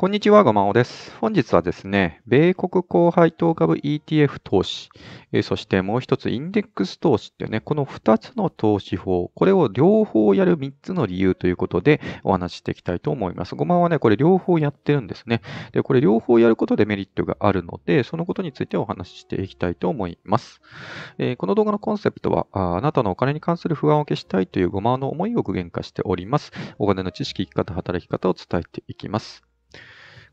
こんにちは、ごまおです。本日はですね、米国高配当株 ETF 投資、えそしてもう一つインデックス投資っていうね、この2つの投資法、これを両方やる3つの理由ということでお話ししていきたいと思います。ごまはね、これ両方やってるんですね。で、これ両方やることでメリットがあるので、そのことについてお話ししていきたいと思います。えー、この動画のコンセプトはあ、あなたのお金に関する不安を消したいというごまの思いを具現化しております。お金の知識、生き方、働き方を伝えていきます。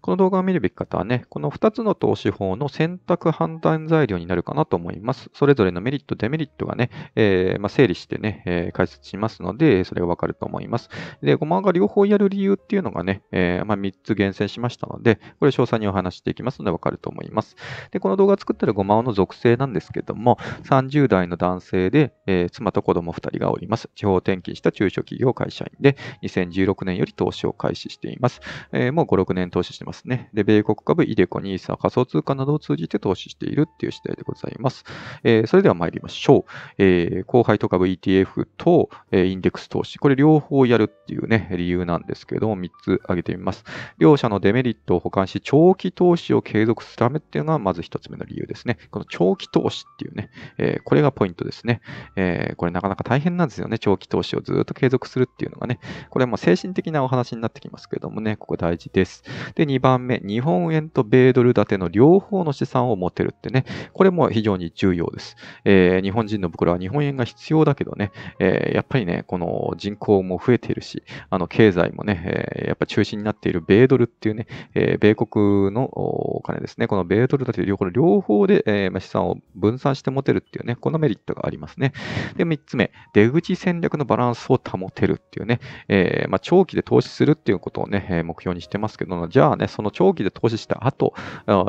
この動画を見るべき方はね、この2つの投資法の選択判断材料になるかなと思います。それぞれのメリット、デメリットがね、えー、まあ、整理してね、えー、解説しますので、それがわかると思います。で、ごまが両方やる理由っていうのがね、えー、まあ、3つ厳選しましたので、これ詳細にお話していきますのでわかると思います。で、この動画作ってるごまの属性なんですけども、30代の男性で、え妻と子供2人がおります。地方転勤した中小企業会社員で、2016年より投資を開始しています。えもう5、6年投資してますね。で、米国株、イデコ、ニーサ、仮想通貨などを通じて投資しているっていう次第でございます。えー、それでは参りましょう。えー、後輩と株 ETF と、えインデックス投資。これ両方やるっていうね、理由なんですけども、3つ挙げてみます。両者のデメリットを補完し、長期投資を継続するためっていうのがまず1つ目の理由ですね。この長期投資っていうね、えこれがポイントですね。えこれなかなか大変なんですよね。長期投資をずっと継続するっていうのがね。これはもう精神的なお話になってきますけどもね、ここ大事です。で、2番目、日本円と米ドル建ての両方の資産を持てるってね、これも非常に重要です。えー、日本人の僕らは日本円が必要だけどね、えー、やっぱりね、この人口も増えているし、あの経済もね、えー、やっぱ中心になっている米ドルっていうね、え米国のお金ですね、この米ドル建て両方両方で、えま資産を分散して持てるっていうね、このメリットがありますね。で、3つ目、出口戦略のバランスを保てるっていうね、えま長期で投資するっていうことをね、目標にしてますけど、じゃあね、その長期で投資した後、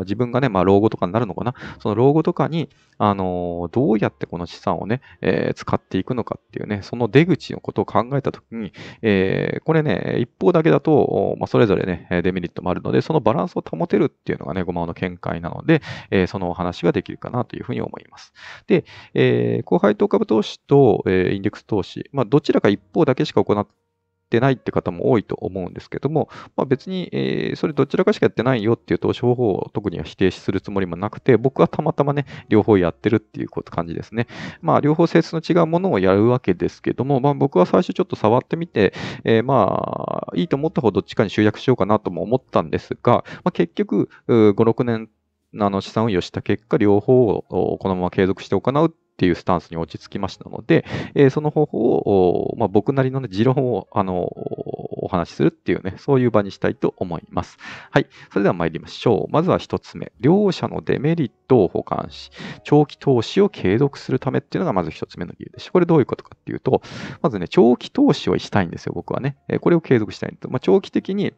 自分がね、まあ、老後とかになるのかな、その老後とかに、あのどうやってこの資産をね、えー、使っていくのかっていうね、その出口のことを考えたときに、えー、これね、一方だけだと、まあ、それぞれね、デメリットもあるので、そのバランスを保てるっていうのがね、ごまの見解なので、えー、そのお話ができるかなというふうに思います。で、えー、後輩と株投資と、えー、インデックス投資、まあ、どちらか一方だけしか行ってってないって方も多いと思うんですけども、まあ、別に、えー、それどちらかしかやってないよっていう投資方法を特には否定するつもりもなくて、僕はたまたまね、両方やってるっていう感じですね。まあ、両方性質の違うものをやるわけですけども、まあ、僕は最初ちょっと触ってみて、えー、まあ、いいと思った方どっちかに集約しようかなとも思ったんですが、まあ、結局、5、6年あの資産運用した結果、両方をこのまま継続して行うっていうスタンスに落ち着きましたので、えー、その方法を、まあ、僕なりの、ね、持論をあのお話しするっていうね、そういう場にしたいと思います。はい。それでは参りましょう。まずは1つ目。両者のデメリットを補完し、長期投資を継続するためっていうのがまず1つ目の理由でした。これどういうことかっていうと、まずね、長期投資をしたいんですよ、僕はね。えこれを継続したいんです。まあ、長期的に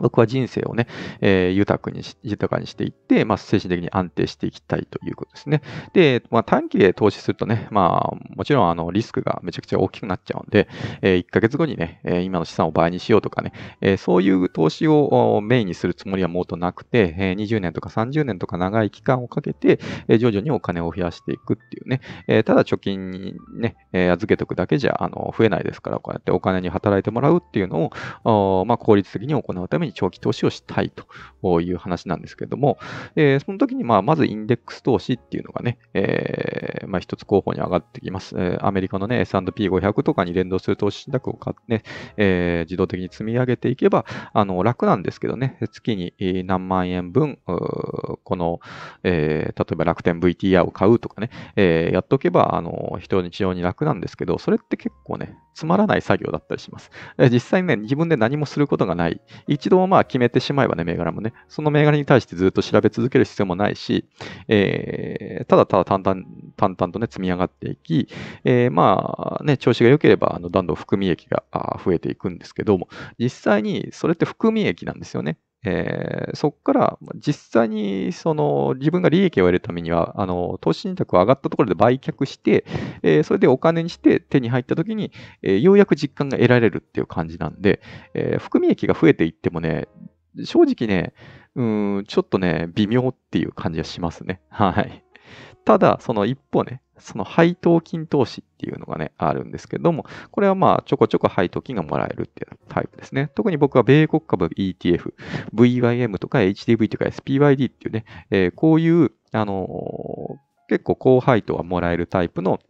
僕は人生をね、えー、豊かにし、豊かにしていって、まあ、精神的に安定していきたいということですね。で、まあ、短期で投資するとね、まあ、もちろん、あの、リスクがめちゃくちゃ大きくなっちゃうんで、えー、1ヶ月後にね、えー、今の資産を倍にしようとかね、えー、そういう投資をメインにするつもりはもっとなくて、えー、20年とか30年とか長い期間をかけて、えー、徐々にお金を増やしていくっていうね、えー、ただ貯金にね、えー、預けておくだけじゃ、あの、増えないですから、こうやってお金に働いてもらうっていうのを、まあ、効率的に行うためにに長期投資をしたいという話なんですけれども、えー、その時にまあまずインデックス投資っていうのがね、えー、まあ一つ候補に上がってきます。えー、アメリカのね、S&P500 とかに連動する投資信託を買ってね、えー、自動的に積み上げていけば、あの、楽なんですけどね、月に何万円分、この、えー、例えば楽天 VTR を買うとかね、えー、やっとけば、あの、人に非常に楽なんですけど、それって結構ね、つまらない作業だったりします。実際ね、自分で何もすることがない。一度をまあ決めてしまえばね、銘柄もね、その銘柄に対してずっと調べ続ける必要もないし、えー、ただただ淡々淡々とね、積み上がっていき、えー、まあね、調子が良ければ、あの、んどん含み益が増えていくんですけども、実際にそれって含み益なんですよね。えー、そこから実際にその自分が利益を得るためにはあの投資信託を上がったところで売却して、えー、それでお金にして手に入った時に、えー、ようやく実感が得られるっていう感じなんで、えー、含み益が増えていってもね正直ねうんちょっとね微妙っていう感じがしますねはいただその一方ねその配当金投資っていうのがね、あるんですけども、これはまあ、ちょこちょこ配当金がもらえるっていうタイプですね。特に僕は米国株 ETF、VYM とか HDV とか SPYD っていうね、えー、こういう、あのー、結構高配当はもらえるタイプの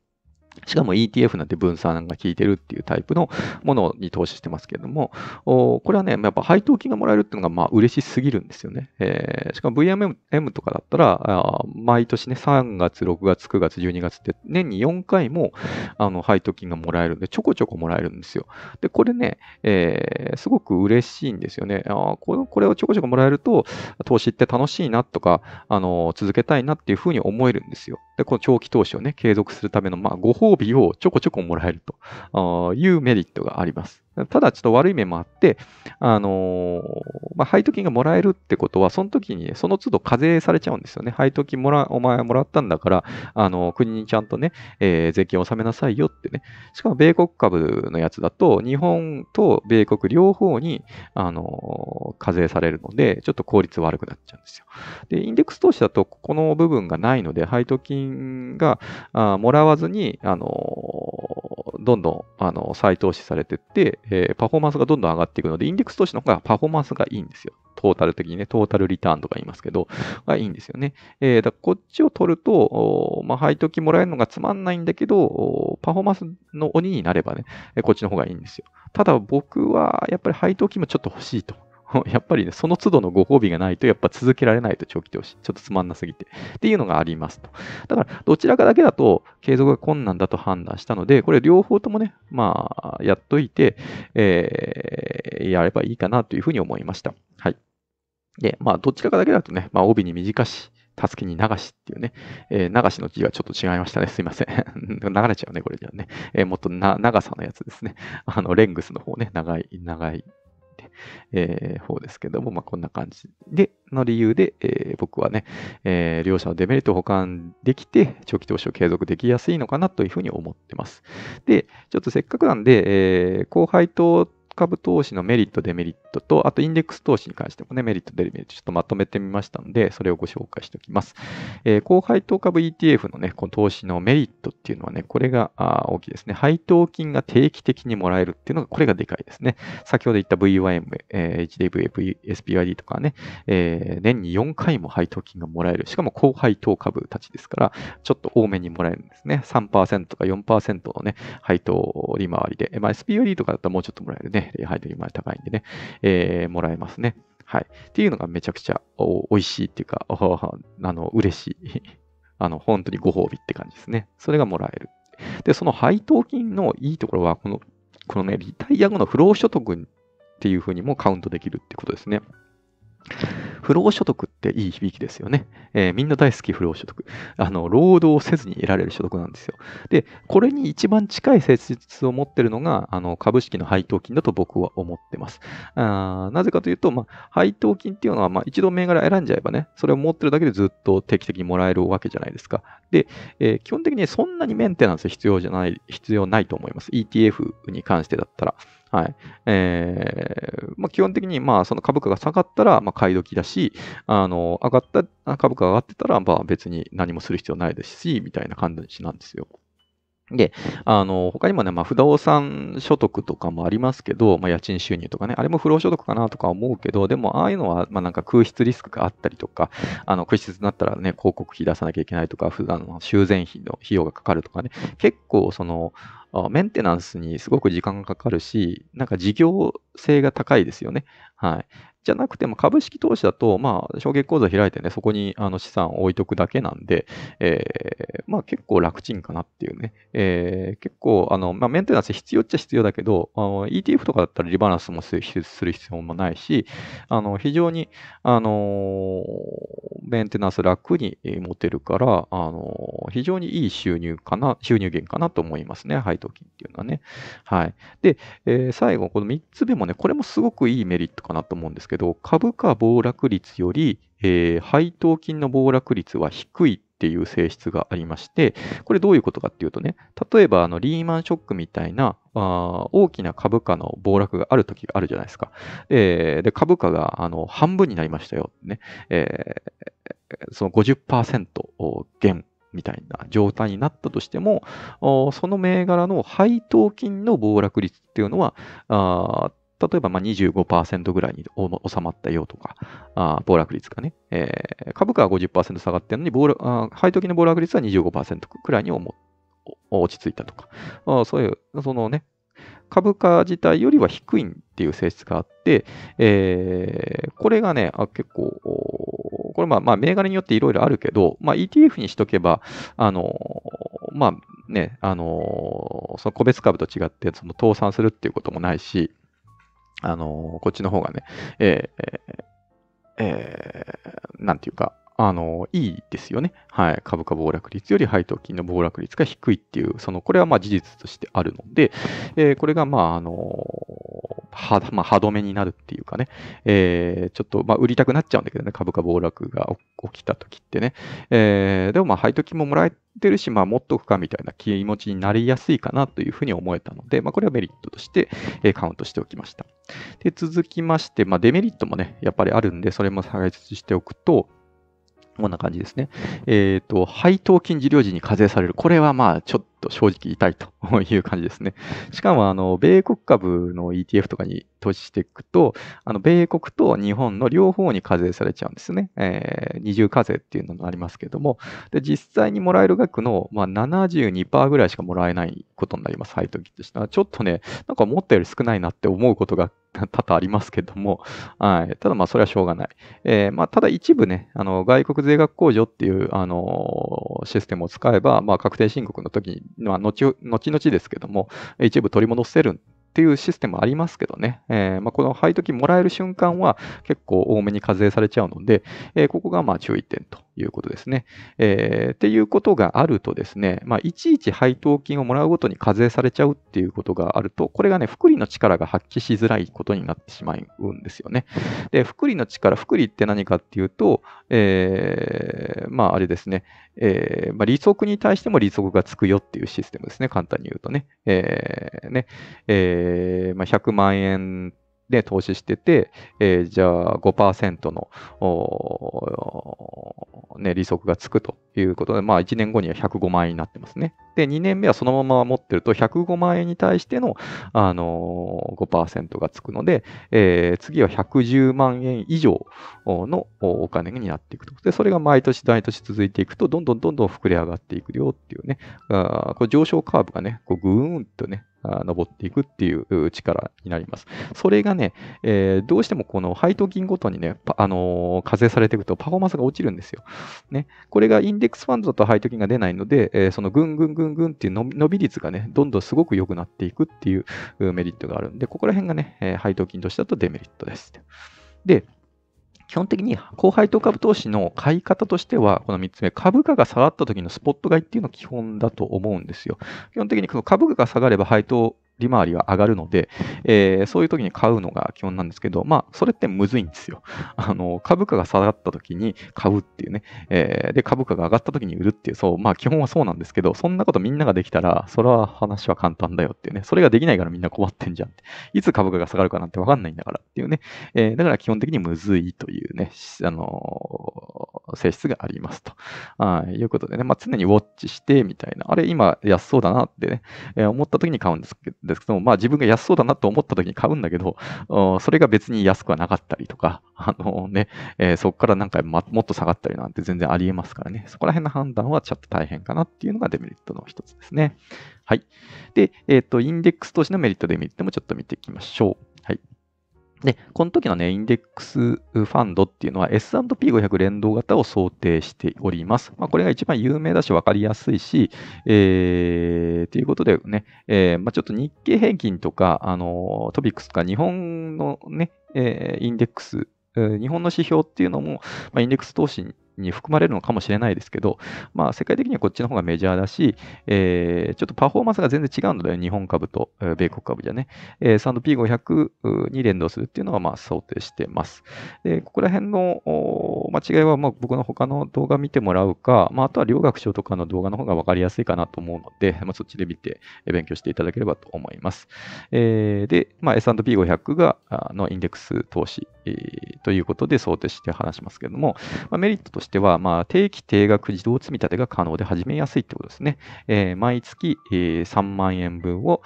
しかも ETF なんて分散が効いてるっていうタイプのものに投資してますけれども、これはね、やっぱ配当金がもらえるっていうのがまあ嬉しすぎるんですよね。えー、しかも VMM とかだったら、毎年ね、3月、6月、9月、12月って年に4回もあの配当金がもらえるんで、ちょこちょこもらえるんですよ。で、これね、えー、すごく嬉しいんですよねあこ。これをちょこちょこもらえると、投資って楽しいなとか、あの続けたいなっていうふうに思えるんですよ。で、この長期投資をね、継続するための、まあ、ご褒美をちょこちょこもらえるというメリットがあります。ただちょっと悪い面もあって、あのー、まあ、配当金がもらえるってことは、その時に、その都度課税されちゃうんですよね。配当金もら、お前もらったんだから、あのー、国にちゃんとね、えー、税金を納めなさいよってね。しかも、米国株のやつだと、日本と米国両方に、あの課税されるので、ちょっと効率悪くなっちゃうんですよ。で、インデックス投資だと、ここの部分がないので、配当金があもらわずに、あのどんどん、あの再投資されてって、えー、パフォーマンスがどんどん上がっていくので、インデックス投資の方がパフォーマンスがいいんですよ。トータル的にね、トータルリターンとか言いますけど、がいいんですよね。えー、だこっちを取ると、まあ、配当金もらえるのがつまんないんだけど、パフォーマンスの鬼になればね、こっちの方がいいんですよ。ただ僕はやっぱり配当金もちょっと欲しいと。やっぱりね、その都度のご褒美がないと、やっぱ続けられないと長期投資。ちょっとつまんなすぎて。っていうのがありますと。だから、どちらかだけだと、継続が困難だと判断したので、これ両方ともね、まあ、やっといて、えー、やればいいかなというふうに思いました。はい。で、まあ、どちらかだけだとね、まあ、帯に短し、たすきに流しっていうね、えー、流しの字はちょっと違いましたね。すいません。流れちゃうね、これじゃね。えー、もっとな長さのやつですね。あの、レングスの方ね、長い、長い えー、方ですけども、まあ、こんな感じで、の理由で、えー、僕はね、えー、両者のデメリットを保管できて、長期投資を継続できやすいのかなというふうに思ってます。で、ちょっとせっかくなんで、えー、後輩と株投資のメリット、デメリットと、あとインデックス投資に関してもね、メリット、デメリット、ちょっとまとめてみましたので、それをご紹介しておきます。えー、高配当株 ETF のね、この投資のメリットっていうのはね、これが大きいですね。配当金が定期的にもらえるっていうのが、これがでかいですね。先ほど言った VYM、えー、HDV、SPYD とかね、えー、年に4回も配当金がもらえる。しかも高配当株たちですから、ちょっと多めにもらえるんですね。3%か4%のね、配当利回りで。まあ、SPYD とかだったらもうちょっともらえるね。ね、配当金高いんでね、えー、もらえますね。はい。っていうのがめちゃくちゃ美味しいっていうか、あの、嬉しい。あの、本当にご褒美って感じですね。それがもらえる。で、その配当金のいいところは、この、このね、リタイア後の不労所得っていうふうにもカウントできるってことですね。不労所得っていい響きですよね。えー、みんな大好き不労所得。あの、労働せずに得られる所得なんですよ。で、これに一番近い性質を持ってるのが、あの、株式の配当金だと僕は思ってます。あなぜかというと、まあ、配当金っていうのは、まあ、一度銘柄選んじゃえばね、それを持ってるだけでずっと定期的にもらえるわけじゃないですか。で、えー、基本的にそんなにメンテナンス必要じゃない、必要ないと思います。ETF に関してだったら。はい。えー、まあ、基本的に、まあ、その株価が下がったら、まあ、買い時だし、あの、上がった、株価が上がってたら、まあ、別に何もする必要ないですし、みたいな感じなんですよ。で、あの、他にもね、まあ、不動産所得とかもありますけど、まあ、家賃収入とかね、あれも不労所得かなとか思うけど、でも、ああいうのは、まあ、なんか空室リスクがあったりとか、あの、空室になったらね、広告費出さなきゃいけないとか、普段の修繕費の費用がかかるとかね、結構、その、メンテナンスにすごく時間がかかるし、なんか事業性が高いですよね。はい。じゃなくても株式投資だと、まあ、証券口座開いてね、そこにあの資産を置いとくだけなんで、えー、まあ結構楽ちんかなっていうね。えー、結構、あの、まあメンテナンス必要っちゃ必要だけど、ETF とかだったらリバランスもする必要もないし、あの、非常に、あのー、メンテナンス楽に持てるから、あのー、非常にいい収入かな、収入源かなと思いますね。はい。頭っていうのはね。はい。で、えー、最後、この3つ目もね、これもすごくいいメリットかなと思うんですけど、株価暴落率より、えー、配当金の暴落率は低いっていう性質がありまして、これどういうことかっていうとね、例えばあのリーマンショックみたいなあ大きな株価の暴落がある時があるじゃないですか。えー、で、株価があの半分になりましたよね。えー、その50%減みたいな状態になったとしても、その銘柄の配当金の暴落率っていうのは、例えばまあ25%ぐらいに収まったよとか、暴落率がね、えー、株価は50%下がってるのに暴落配当金の暴落率は25%くらいに落ち着いたとか、そういう、そのね、株価自体よりは低いっていう性質があって、えー、これがね、あ結構、これまあ、まあ、銘柄によっていろいろあるけど、まあ、ETF にしとけば、あのー、まあね、あのー、その個別株と違って、その倒産するっていうこともないし、あのー、こっちの方がね、えー、えー、なんていうか、あの、いいですよね。はい。株価暴落率より配当金の暴落率が低いっていう、その、これはまあ事実としてあるので、えー、これが、まあ、あのは、まあ、歯止めになるっていうかね、えー、ちょっと、まあ、売りたくなっちゃうんだけどね、株価暴落が起きた時ってね。えー、でも、まあ、配当金ももらえてるし、まあ、持っとくかみたいな気持ちになりやすいかなというふうに思えたので、まあ、これはメリットとして、えカウントしておきました。で、続きまして、まあ、デメリットもね、やっぱりあるんで、それも解説しておくと、こんな感じですね。えっ、ー、と、配当金受領時に課税される。これはまあ、ちょっと正直痛いという感じですね。しかも、あの、米国株の ETF とかに投資していくと、あの、米国と日本の両方に課税されちゃうんですね。えー、二重課税っていうのがありますけれども、で、実際にもらえる額の、まあ、72%ぐらいしかもらえないことになります、配当金としては。ちょっとね、なんか思ったより少ないなって思うことが 多々ありますけども、はい、ただまあそれはしょうがない。えーまあ、ただ一部ね、あの外国税額控除っていう、あのー、システムを使えば、まあ、確定申告の時にまあ後、後々ですけども、一部取り戻せるっていうシステムありますけどね、えー、まあ、この配当金もらえる瞬間は結構多めに課税されちゃうので、えー、ここがまあ注意点ということですね。えー、っていうことがあるとですね、まあ、いちいち配当金をもらうごとに課税されちゃうっていうことがあると、これがね、福利の力が発揮しづらいことになってしまうんですよね。で、福利の力、福利って何かっていうと、えー、まあ、あれですね、えー、まあ、利息に対しても利息がつくよっていうシステムですね、簡単に言うとね。えー、ね、えまあ、100万円で投資してて、えー、じゃあ5%の、ね、利息がつくということで、まあ、1年後には105万円になってますね。で、2年目はそのまま持ってると、105万円に対しての、あのー、5%がつくので、えー、次は110万円以上のお金になっていくと。で、それが毎年、毎年続いていくと、どんどんどんどん膨れ上がっていくよっていうね、あこれ上昇カーブがね、こうぐーんとね、登っていくっていう力になります。それがね、えー、どうしてもこの配当金ごとにね、あのー、課税されていくとパフォーマンスが落ちるんですよ。ね、これがインデックスファンドだと配当金が出ないので、えー、そのぐんぐんぐんぐんっていう伸び率がね、どんどんすごく良くなっていくっていうメリットがあるんで、ここら辺がね、配当金としてだとデメリットです。で、基本的に高配当株投資の買い方としては、この3つ目、株価が下がった時のスポット買いっていうのが基本だと思うんですよ。基本的にこの株価が下がれば配当利回りは上がるので、えー、そういう時に買うのが基本なんですけど、まあ、それってむずいんですよ。あの、株価が下がった時に買うっていうね、えー、で、株価が上がった時に売るっていう、そう、まあ、基本はそうなんですけど、そんなことみんなができたら、それは話は簡単だよっていうね、それができないからみんな困ってんじゃんって、いつ株価が下がるかなんてわかんないんだからっていうね、えー、だから基本的にむずいというね、あの性質がありますと。はい、いうことでね、まあ、常にウォッチしてみたいな、あれ、今安そうだなってね、え思った時に買うんですけど、ですけども、まあ、自分が安そうだなと思った時に買うんだけど、それが別に安くはなかったりとか、あのね、えー、そこからなんか、ま、もっと下がったりなんて全然ありえますからね、そこら辺の判断はちょっと大変かなっていうのがデメリットの一つですね。はい。で、えっ、ー、と、インデックス投資のメリット、デメリットもちょっと見ていきましょう。で、この時のね、インデックスファンドっていうのは S&P500 連動型を想定しております。まあ、これが一番有名だし分かりやすいし、えー、ということでね、えー、まあ、ちょっと日経平均とか、あのトピックスとか日本のね、えー、インデックス日本の指標っていうのも、まあ、インデックス投資に含まれるのかもしれないですけど、まあ、世界的にはこっちの方がメジャーだし、えー、ちょっとパフォーマンスが全然違うので、日本株と、米国株じゃね、えー、ド p 5 0 0に連動するっていうのはまあ想定してます。でここら辺の間違いはまあ僕の他の動画見てもらうか、まあ、あとは両学長とかの動画の方が分かりやすいかなと思うので、まあ、そっちで見て勉強していただければと思います。えー、で、まあ、S&P500 がのインデックス投資、えー、ということで想定して話しますけれども、まあ、メリットとしてしては、まあ、定期定額自動積立が可能で始めやすいってことですね。えー、毎月、えー、3万円分を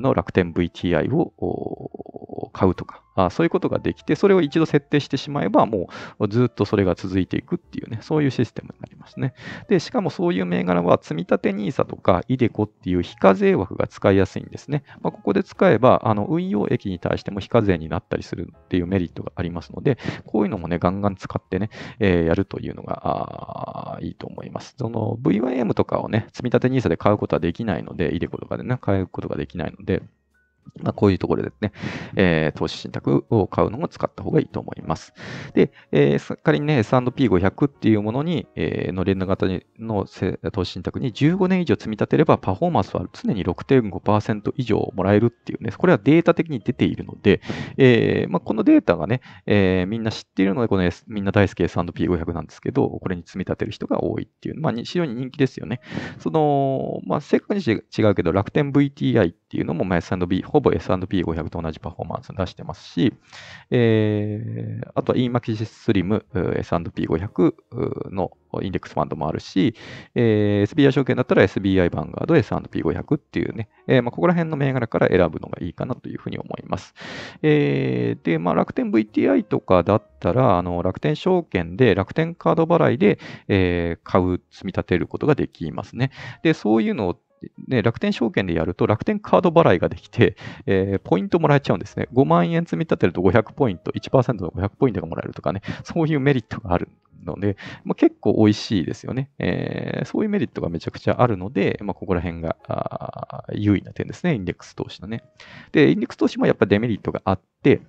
の楽天 VTI を買うとか、あそういうことができて、それを一度設定してしまえば、もうずっとそれが続いていくっていうね、そういうシステムになりますね。で、しかもそういう銘柄は、積立 NISA とか iDeCo っていう非課税枠が使いやすいんですね。まあ、ここで使えば、あの運用益に対しても非課税になったりするっていうメリットがありますので、こういうのもね、ガンガン使ってね、えー、やるというのがいいと思います。その VYM とかをね、積立 NISA で買うことはできないので、iDeCo とかでね、買うことができないので、まあ、こういうところでね、えー、投資信託を買うのも使った方がいいと思います。で、えー、仮にね、S&P500 っていうものに、えー、の連動型の投資信託に15年以上積み立てれば、パフォーマンスは常に6.5%以上もらえるっていうね、これはデータ的に出ているので、えーまあ、このデータがね、えー、みんな知っているので、この、S、みんな大好き S&P500 なんですけど、これに積み立てる人が多いっていう、まあ、非常に人気ですよね。その、まあ、正確に違うけど、楽天 VTI っていうのも、まあ、S&P500 ほぼ S&P500 と同じパフォーマンス出してますし、えー、あとは EMAX Slim S&P500 のインデックスファンドもあるし、えー、SBI 証券だったら SBI バンガード S&P500 っていうね、えー、まあ、ここら辺の銘柄から選ぶのがいいかなというふうに思います。えー、で、まあ、楽天 VTI とかだったら、あの楽天証券で楽天カード払いで、え買う、積み立てることができますね。で、そういうのをで楽天証券でやると楽天カード払いができて、えー、ポイントもらえちゃうんですね。5万円積み立てると500ポイント、1%の500ポイントがもらえるとかね、そういうメリットがあるので、まあ、結構美味しいですよね、えー、そういうメリットがめちゃくちゃあるので、まあ、ここら辺が優位な点ですね、インデックス投資のね。で、インデックス投資もやっぱりデメリットがあって、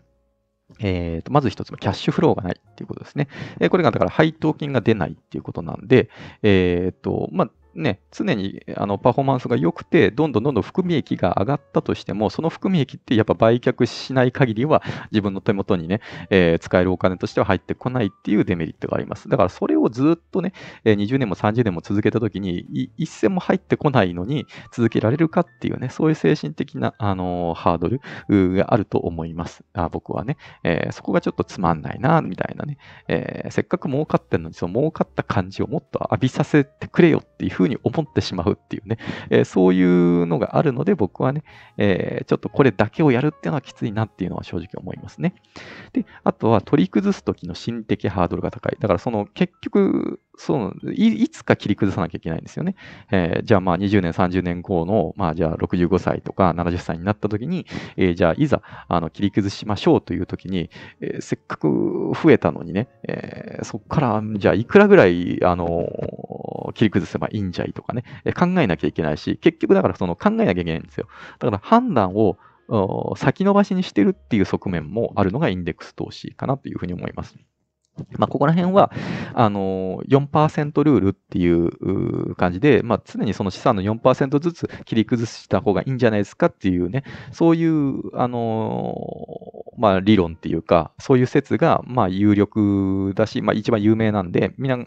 えー、とまず一つのキャッシュフローがないっていうことですね。えー、これがだから配当金が出ないっていうことなんで、えっ、ー、と、まあ、ね、常にあのパフォーマンスが良くて、どんどんどんどん含み益が上がったとしても、その含み益ってやっぱ売却しない限りは、自分の手元にね、えー、使えるお金としては入ってこないっていうデメリットがあります。だからそれをずっとね、20年も30年も続けたときに、一銭も入ってこないのに続けられるかっていうね、そういう精神的な、あのー、ハードルがあると思います。あ僕はね、えー、そこがちょっとつまんないな、みたいなね、えせっかく儲かってんのに、その儲かった感じをもっと浴びさせてくれよっていうふうにうに思ってしまうっていうね、えー、そういうのがあるので僕はね、えー、ちょっとこれだけをやるっていうのはきついなっていうのは正直思いますね。で、あとは取り崩す時の心的ハードルが高い。だからその結局、そうい、いつか切り崩さなきゃいけないんですよね。えー、じゃあまあ20年、30年後の、まあじゃあ65歳とか70歳になった時に、えー、じゃあいざあの切り崩しましょうという時に、えー、せっかく増えたのにね、えそこから、じゃあいくらぐらい、あの切り崩せばいいんじゃいとかね、え考えなきゃいけないし、結局だからその考えなきゃいけないんですよ。だから判断を先延ばしにしてるっていう側面もあるのがインデックス投資かなというふうに思います。まあ、ここら辺はあの4%ルールっていう感じで、まあ、常にその資産の4%ずつ切り崩した方がいいんじゃないですかっていうね、そういうあの、まあ、理論っていうか、そういう説がまあ有力だし、まあ、一番有名なんで、皆、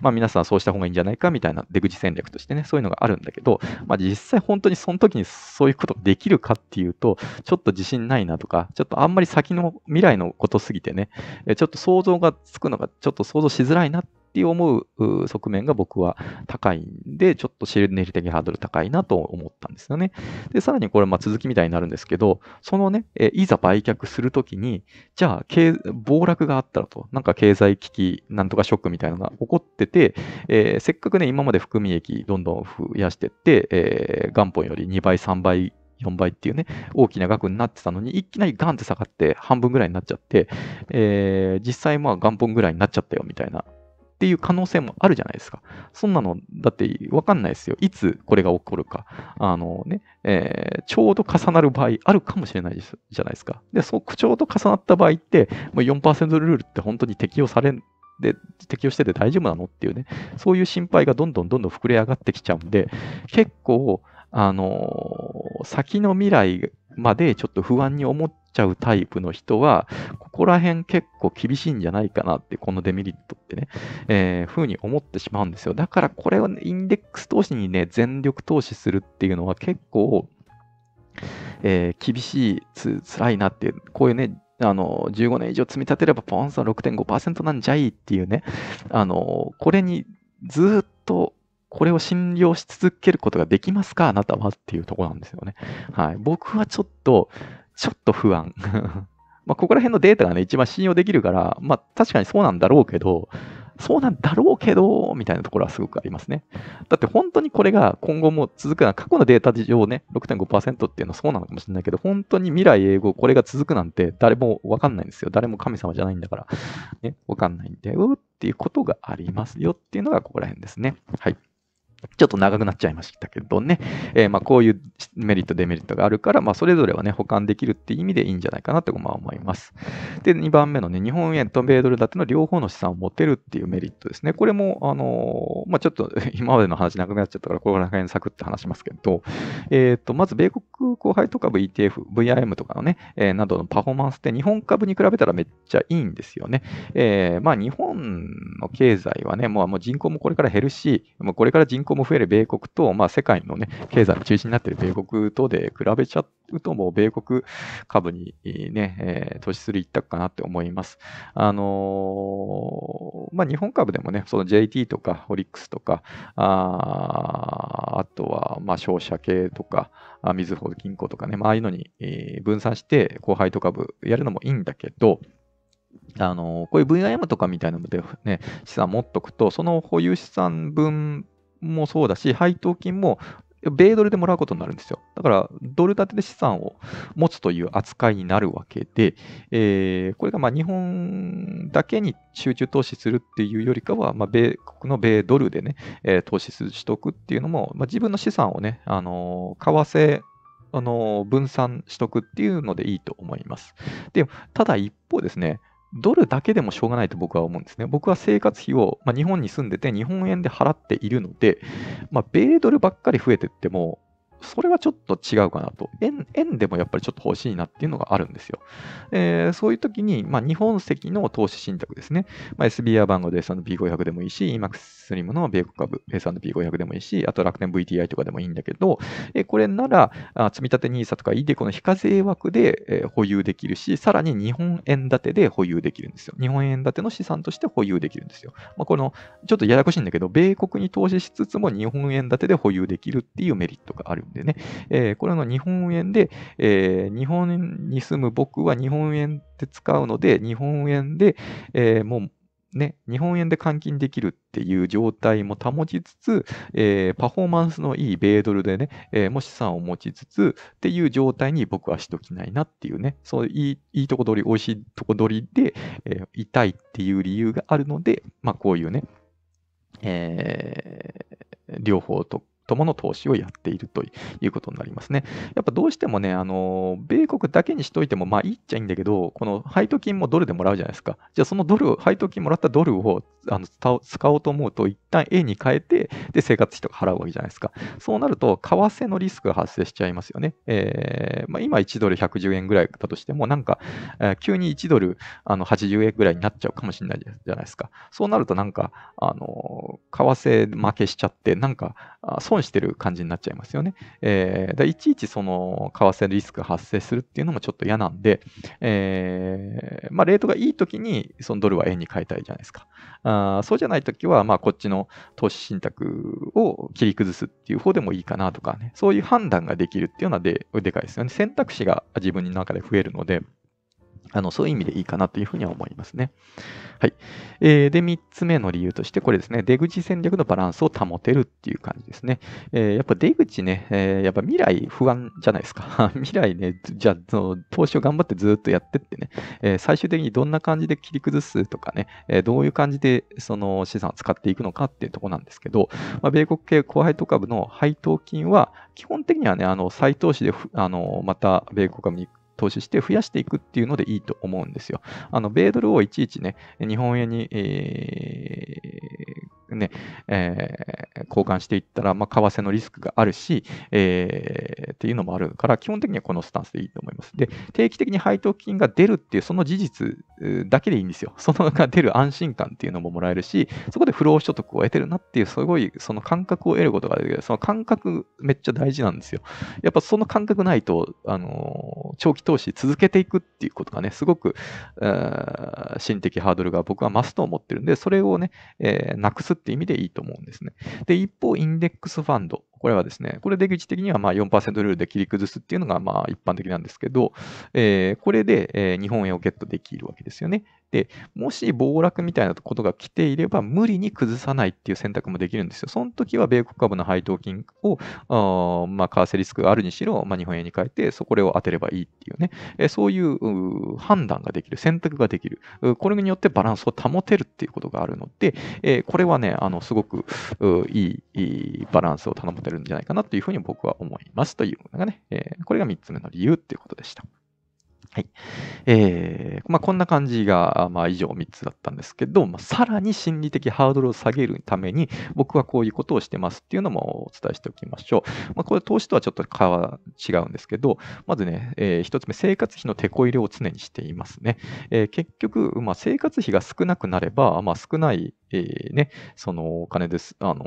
まあ、皆さんそうした方がいいんじゃないかみたいな出口戦略としてね、そういうのがあるんだけど、まあ、実際本当にその時にそういうことができるかっていうと、ちょっと自信ないなとか、ちょっとあんまり先の未来のことすぎてね、ちょっと想像がつつくのがちょっと想像しづらいなって思う側面が僕は高いんで、ちょっとシルネリ的ハードル高いなと思ったんですよね。で、さらにこれ、ま続きみたいになるんですけど、そのね、えいざ売却するときに、じゃあ、暴落があったらと、なんか経済危機、なんとかショックみたいなのが起こってて、えー、せっかくね、今まで含み益どんどん増やしてって、えー、元本より2倍、3倍4倍っていうね、大きな額になってたのに、いきなりガンって下がって半分ぐらいになっちゃって、えー、実際まあ元本ぐらいになっちゃったよみたいな、っていう可能性もあるじゃないですか。そんなの、だってわかんないですよ。いつこれが起こるか。あのね、えー、ちょうど重なる場合あるかもしれないじゃないですか。で、そちょうど重なった場合って、もう4%ルールって本当に適用されん、で適用してて大丈夫なのっていうね、そういう心配がどんどんどんどん膨れ上がってきちゃうんで、結構、あの、先の未来までちょっと不安に思っちゃうタイプの人は、ここら辺結構厳しいんじゃないかなって、このデメリットってね、えー、ふうに思ってしまうんですよ。だからこれを、ね、インデックス投資にね、全力投資するっていうのは結構、えー、厳しいつ、辛いなっていう、こういうね、あの、15年以上積み立てればポンさん6.5%なんじゃいっていうね、あの、これにずっとこれを信用し続けることができますかあなたはっていうとこなんですよね。はい。僕はちょっと、ちょっと不安。まここら辺のデータがね、一番信用できるから、まあ、確かにそうなんだろうけど、そうなんだろうけど、みたいなところはすごくありますね。だって本当にこれが今後も続くのは、過去のデータ上ね、6.5%っていうのはそうなのかもしれないけど、本当に未来英語、これが続くなんて誰もわかんないんですよ。誰も神様じゃないんだから、ね、わかんないんだよっていうことがありますよっていうのがここら辺ですね。はい。ちょっと長くなっちゃいましたけどね、えー、まあ、こういうメリット、デメリットがあるから、まあ、それぞれはね、保管できるっていう意味でいいんじゃないかなと思います。で、2番目のね、日本円と米ドル建ての両方の資産を持てるっていうメリットですね。これも、あのー、まあ、ちょっと 今までの話なくなっちゃったから、ここら辺サクッと話しますけど、えっ、ー、と、まず、米国後輩と株 ETF、VIM とかのね、えなどのパフォーマンスって日本株に比べたらめっちゃいいんですよね。えまあ、日本の経済はね、もう人口もこれから減るし、もうこれから人口口も増える米国と、まあ、世界の、ね、経済の中心になっている米国とで比べちゃうと、もう米国株にね、ねえー、投資する一択かなって思います。あのー、まあ、日本株でもね、その JT とかオリックスとか、ああとはまあ商社系とか、みずほ銀行とかね、まあ、あいうのに分散して後輩と株やるのもいいんだけど、あのこういう VIM とかみたいなので、ね、資産持っとくと、その保有資産分もそうだし、配当金も米ドルでもらうことになるんですよ。だから、ドル建てで資産を持つという扱いになるわけで、えー、これがま日本だけに集中投資するっていうよりかは、まあ、米国の米ドルでね、えー、投資しておくっていうのも、まあ、自分の資産をね、あのー、為替あの分散しとくっていうのでいいと思います。で、ただ一方ですね、ドルだけでもしょうがないと僕は思うんですね。僕は生活費を、まあ、日本に住んでて日本円で払っているので、まあ、米ドルばっかり増えてっても、それはちょっと違うかなと。円、円でもやっぱりちょっと欲しいなっていうのがあるんですよ。えー、そういう時に、まあ、日本籍の投資信託ですね。まあ、SBR 番号で S&P500 でもいいし、e m a x スリムの米国株 S&P500 でもいいし、あと楽天 VTI とかでもいいんだけど、えー、これなら、あ積立 NISA とか iDeCo の非課税枠で、えー、保有できるし、さらに日本円建てで保有できるんですよ。日本円建ての資産として保有できるんですよ。まあ、この、ちょっとややこしいんだけど、米国に投資しつつも日本円建てで保有できるっていうメリットがあるんですでね、えー、これは日本円で、えー、日本に住む僕は日本円で使うので、日本円で、えー、もうね、日本円で換金できるっていう状態も保ちつつ、えー、パフォーマンスのいい米ドルでね、えー、も資産を持ちつつっていう状態に僕はしときないなっていうね、そういいいいとこ取り、美味しいとこ取りで、えー、いたいっていう理由があるので、まあこういうね、えー、両方とともの投資をやっているということになりますね。やっぱどうしてもね、あの、米国だけにしといても、まあいいっちゃいいんだけど、この配当金もドルでもらうじゃないですか。じゃあそのドルを、配当金もらったドルをあの使おうと思うと、一旦 A に変えて、で、生活費とか払うわけじゃないですか。そうなると、為替のリスクが発生しちゃいますよね。えー、まあ、今1ドル110円ぐらいだとしても、なんか、えー、急に1ドルあの80円ぐらいになっちゃうかもしれないじゃないですか。そうなると、なんか、あの、為替負けしちゃって、なんか、してる感じになっちゃいますよね。えー、だいちいちその為替リスクが発生するっていうのもちょっと嫌なんで、えー、まあ、レートがいい時にそのドルは円に変えたいじゃないですか。あそうじゃない時は、まあ、こっちの投資信託を切り崩すっていう方でもいいかなとかね、そういう判断ができるっていうのはででかいですよね。選択肢が自分の中で増えるので、あのそういう意味でいいかなというふうには思いますね。はい。えー、で、3つ目の理由として、これですね、出口戦略のバランスを保てるっていう感じですね。えー、やっぱ出口ね、えー、やっぱ未来不安じゃないですか。未来ね、じゃあ、その投資を頑張ってずっとやってってね、え最終的にどんな感じで切り崩すとかね、えどういう感じでその資産を使っていくのかっていうとこなんですけど、まあ、米国系高配当株の配当金は、基本的にはね、あの再投資であのまた米国株に投資して増やしていくっていうのでいいと思うんですよ。あの、米ドルをいちいちね、日本円に、えーね、えー、交換していったら、まあ、為替のリスクがあるし、えー、っていうのもあるから、基本的にはこのスタンスでいいと思います。で、定期的に配当金が出るっていう、その事実だけでいいんですよ。そのが出る安心感っていうのももらえるし、そこで不労所得を得てるなっていう、すごいその感覚を得ることができる。その感覚めっちゃ大事なんですよ。やっぱその感覚ないと、あの長期投資続けていくっていうことがね、すごく、心的ハードルが僕は増すと思ってるんで、それをね、えー、なくすって意味でいいと思うんですね。で、一方、インデックスファンド。これはですね、これ出口的にはまあ4%ルールで切り崩すっていうのがまあ一般的なんですけど、えー、これで、えー、日本円をゲットできるわけですよね。で、もし暴落みたいなことが来ていれば、無理に崩さないっていう選択もできるんですよ。その時は、米国株の配当金を、あまあ、為替リスクがあるにしろ、まあ、日本円に変えて、そこを当てればいいっていうね、えそういう判断ができる、選択ができる。これによってバランスを保てるっていうことがあるので、えこれはね、あの、すごくいい、いいバランスを保てるんじゃないかなというふうに僕は思いますというのがね、えこれが3つ目の理由っていうことでした。はい。えー、まあ、こんな感じが、まあ、以上3つだったんですけど、まあ、さらに心理的ハードルを下げるために、僕はこういうことをしてますっていうのもお伝えしておきましょう。まあ、これ、投資とはちょっと違うんですけど、まずね、えー、1つ目、生活費の手こ入れを常にしていますね。えー、結局、まあ、生活費が少なくなれば、まあ、少ないえーね、そのお金です、あのー、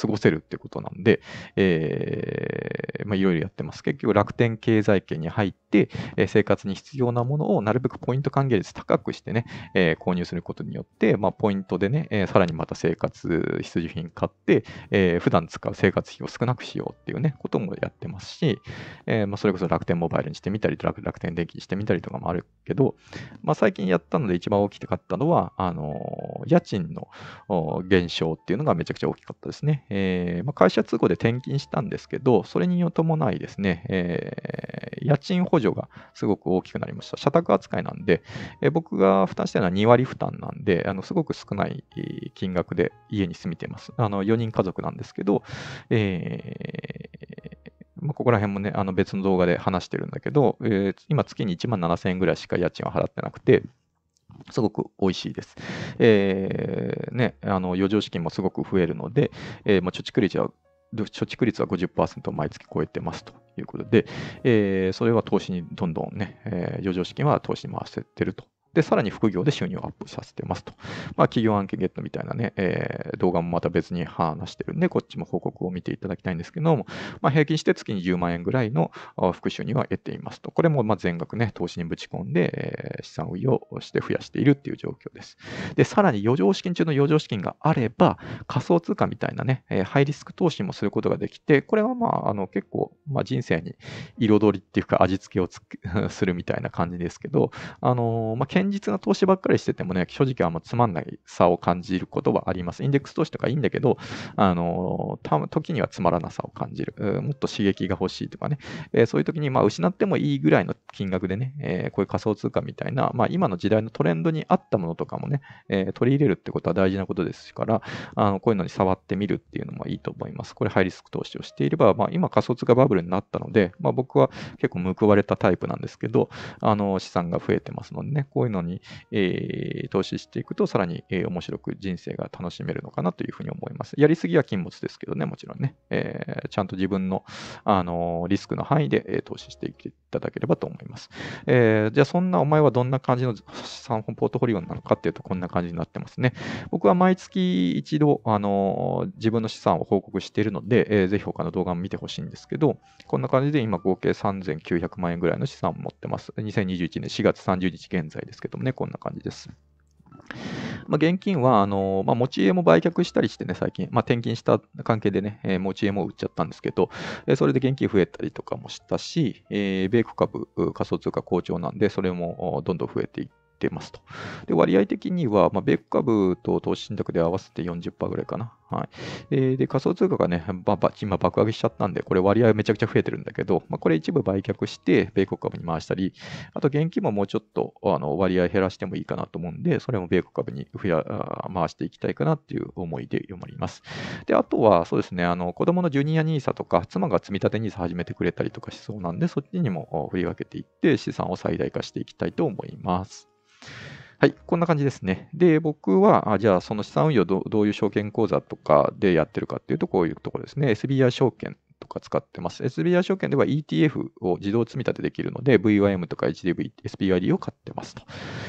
過ごせるってことなんで、えーまあ、いろいろやってます。結局、楽天経済圏に入って、えー、生活に必要なものをなるべくポイント還元率高くしてね、えー、購入することによって、まあ、ポイントでね、えー、さらにまた生活必需品買って、えー、普段使う生活費を少なくしようっていうね、こともやってますし、えー、まあ、それこそ楽天モバイルにしてみたり、楽天電気にしてみたりとかもあるけど、まあ、最近やったので一番大きかったのは、あの家賃の減少っていうのがめちゃくちゃ大きかったですね。えー、まあ、会社通行で転勤したんですけど、それに伴いですね、えー、家賃補助がすごく大ききくなりました。社宅扱いなんで、え僕が負担してるのは2割負担なんで、あのすごく少ない金額で家に住みています。あの4人家族なんですけど、えー、まあ、ここら辺もね、あの別の動画で話してるんだけど、えー、今月に1万7000円ぐらいしか家賃は払ってなくて、すごく美味しいです。えー、ね、あの余剰資金もすごく増えるので、えー、まあ、貯蓄率は貯蓄率は50%を毎月超えてますということで、えー、それは投資にどんどんね、えー、余剰資金は投資に回せてるとで、さらに副業で収入をアップさせてますと。まあ、企業案件ゲットみたいなね、えー、動画もまた別に話してるんで、こっちも報告を見ていただきたいんですけども、まあ、平均して月に10万円ぐらいの副収入は得ていますと。これもま全額ね、投資にぶち込んで、えー、資産運用して増やしているっていう状況です。で、さらに余剰資金中の余剰資金があれば、仮想通貨みたいなね、えー、ハイリスク投資もすることができて、これはまあ、あの結構、まあ、人生に彩りっていうか味付けを するみたいな感じですけど、あのまあ、堅実な投資ばっかりしててもね、正直あんまつまんない差を感じることはあります。インデックス投資とかいいんだけど、あの、た時にはつまらなさを感じる。もっと刺激が欲しいとかね、えー、そういう時にまあ失ってもいいぐらいの金額でね、えー、こういう仮想通貨みたいな、まあ、今の時代のトレンドに合ったものとかもね、えー、取り入れるってことは大事なことですから、あのこういうのに触ってみるっていうのもいいと思います。これハイリスク投資をしていれば、まあ、今仮想通貨バブルになったので、まあ、僕は結構報われたタイプなんですけど、あの資産が増えてますのでね、こういううのに、えー、投資していくと、さらに、えー、面白く人生が楽しめるのかなというふうに思います。やりすぎは禁物ですけどね、もちろんね。えー、ちゃんと自分の、あのー、リスクの範囲で、えー、投資していただければと思います。えー、じゃあ、そんなお前はどんな感じの資産ポートフォリオなのかっていうと、こんな感じになってますね。僕は毎月一度、あのー、自分の資産を報告しているので、えー、ぜひ他の動画も見てほしいんですけど、こんな感じで今合計3900万円ぐらいの資産を持ってます。2021年4月30日現在です。ですけどもね、こんな感じです。まあ、現金は、あのまあ、持ち家も売却したりしてね、最近、まあ、転勤した関係でね、えー、持ち家も売っちゃったんですけど、えー、それで現金増えたりとかもしたし、えー、米国株、仮想通貨好調なんで、それもどんどん増えていって、ますとで割合的には、まあ、米国株と投資信託で合わせて40%ぐらいかな、はいえー、で仮想通貨がね、今爆上げしちゃったんで、これ割合めちゃくちゃ増えてるんだけど、まあ、これ一部売却して、米国株に回したり、あと現金ももうちょっとあの割合減らしてもいいかなと思うんで、それも米国株に増や回していきたいかなっていう思いで読まれます。で、あとはそうですね、あの子供のジュニア NISA とか、妻が積立 NISA 始めてくれたりとかしそうなんで、そっちにも振り分けていって、資産を最大化していきたいと思います。はい、こんな感じですね。で、僕は、あじゃあ、その資産運用ど、どういう証券口座とかでやってるかっていうと、こういうところですね。SBI 証券とか使ってます。SBI 証券では ETF を自動積み立てできるので、VYM とか HDV、SBID を買ってますと。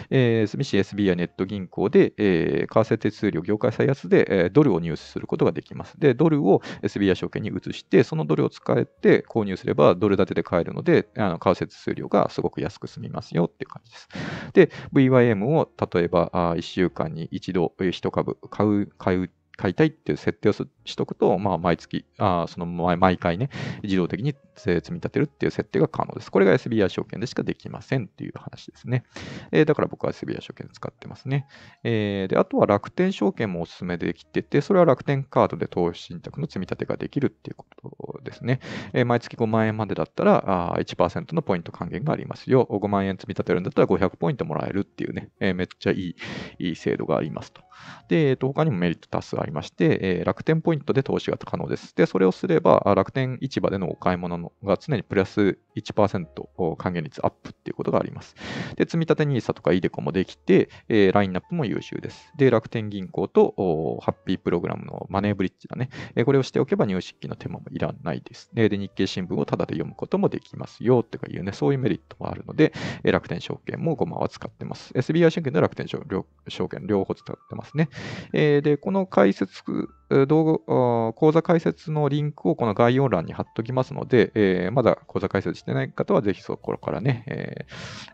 えー、住市 SBI ネット銀行で、えー、為替手数料業界最安で、えー、ドルを入手することができます。で、ドルを SBI 証券に移して、そのドルを使って購入すればドル建てで買えるので、あの為替手数料がすごく安く済みますよっていう感じです。で、VYM を例えばあ1週間に一度1株買う、買う買いたいっていう設定をしとくと、まあ、毎月、あその毎回ね、自動的に積み立てるっていう設定が可能です。これが SBI 証券でしかできませんっていう話ですね。えー、だから僕は SBI 証券使ってますね。えー、で、あとは楽天証券もおすすめできてて、それは楽天カードで投資信託の積み立てができるっていうことですね。えー、毎月5万円までだったらあ1%のポイント還元がありますよ。5万円積み立てるんだったら500ポイントもらえるっていうね、えー、めっちゃいいいい制度がありますと。で、えー、と他にもメリット多数あります。りまして、え楽天ポイントで投資が可能です。で、それをすれば、楽天市場でのお買い物のが常にプラス1%還元率アップっていうことがあります。で、積立 NISA とか iDeCo もできて、えラインナップも優秀です。で、楽天銀行とハッピープログラムのマネーブリッジだね。えこれをしておけば入出金の手間もいらないです。で、で日経新聞をタダで読むこともできますよとていうね、そういうメリットもあるので、え楽天証券もごまは使ってます。SBI 証券と楽天証券両方使ってますね。えで、この回説、動画、講座解説のリンクをこの概要欄に貼っときますので、えー、まだ講座解説してない方はぜひそこからね、え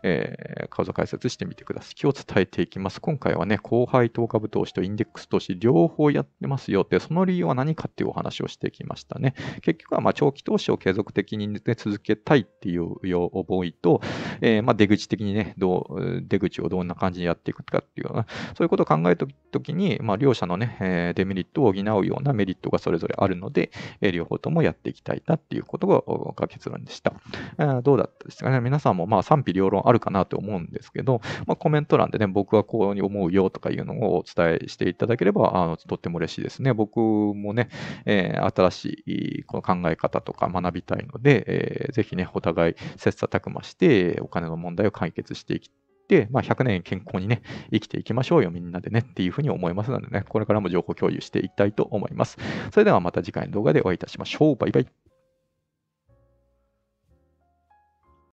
ーえー、講座解説してみてください。今日伝えていきます。今回はね、後輩投株投資とインデックス投資両方やってますよって、その理由は何かっていうお話をしてきましたね。結局はま長期投資を継続的に、ね、続けたいっていう思いと、えー、ま出口的にねどう、出口をどんな感じにやっていくかっていうような、そういうことを考えたときに、まあ、両者のね、えーえデメリットを補うようなメリットがそれぞれあるので、え両方ともやっていきたいなっていうことが結論でした。えどうだったですかね皆さんもまあ賛否両論あるかなと思うんですけど、まあ、コメント欄でね、僕はこうに思うよとかいうのをお伝えしていただければ、あのとっても嬉しいですね。僕もね、えー、新しいこの考え方とか学びたいので、えー、ぜひね、お互い切磋琢磨して、お金の問題を解決していき、まあ、100年健康にね、生きていきましょうよ、みんなでね、っていうふうに思いますのでね、これからも情報共有していきたいと思います。それではまた次回の動画でお会いいたしましょう。バイバイ。